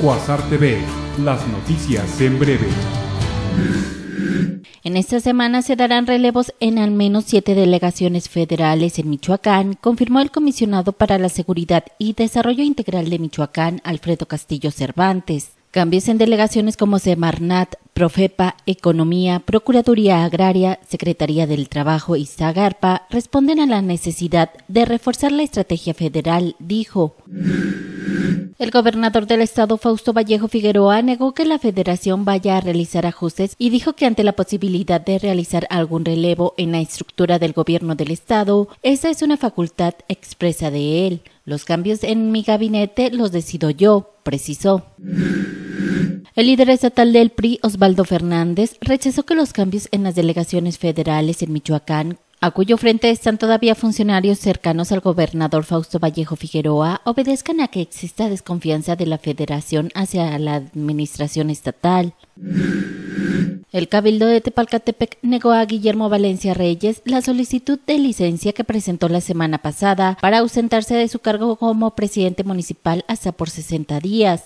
Cuasar TV, las noticias en breve. En esta semana se darán relevos en al menos siete delegaciones federales en Michoacán, confirmó el comisionado para la Seguridad y Desarrollo Integral de Michoacán, Alfredo Castillo Cervantes. Cambios en delegaciones como Semarnat, Profepa, Economía, Procuraduría Agraria, Secretaría del Trabajo y Zagarpa responden a la necesidad de reforzar la estrategia federal, dijo. El gobernador del estado Fausto Vallejo Figueroa negó que la federación vaya a realizar ajustes y dijo que ante la posibilidad de realizar algún relevo en la estructura del gobierno del estado, esa es una facultad expresa de él. Los cambios en mi gabinete los decido yo, precisó. El líder estatal del PRI, Osvaldo Fernández, rechazó que los cambios en las delegaciones federales en Michoacán, a cuyo frente están todavía funcionarios cercanos al gobernador Fausto Vallejo Figueroa, obedezcan a que exista desconfianza de la federación hacia la administración estatal. El Cabildo de Tepalcatepec negó a Guillermo Valencia Reyes la solicitud de licencia que presentó la semana pasada para ausentarse de su cargo como presidente municipal hasta por 60 días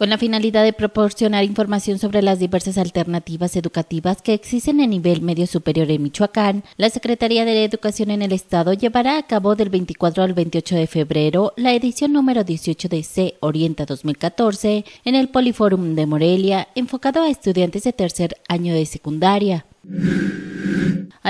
con la finalidad de proporcionar información sobre las diversas alternativas educativas que existen a nivel medio superior en Michoacán. La Secretaría de Educación en el Estado llevará a cabo del 24 al 28 de febrero la edición número 18 de C Orienta 2014 en el Poliforum de Morelia, enfocado a estudiantes de tercer año de secundaria.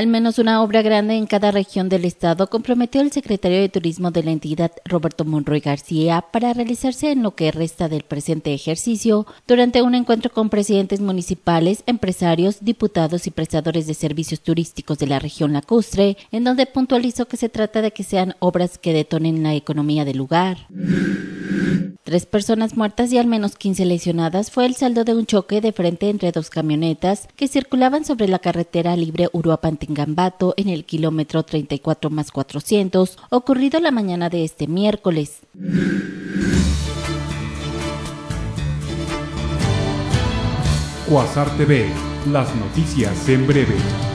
Al menos una obra grande en cada región del estado comprometió el secretario de Turismo de la entidad, Roberto Monroy García, para realizarse en lo que resta del presente ejercicio durante un encuentro con presidentes municipales, empresarios, diputados y prestadores de servicios turísticos de la región lacustre, en donde puntualizó que se trata de que sean obras que detonen la economía del lugar. Tres personas muertas y al menos 15 lesionadas fue el saldo de un choque de frente entre dos camionetas que circulaban sobre la carretera libre Uruapan-Tingambato en el kilómetro 34 más 400, ocurrido la mañana de este miércoles. las noticias en breve.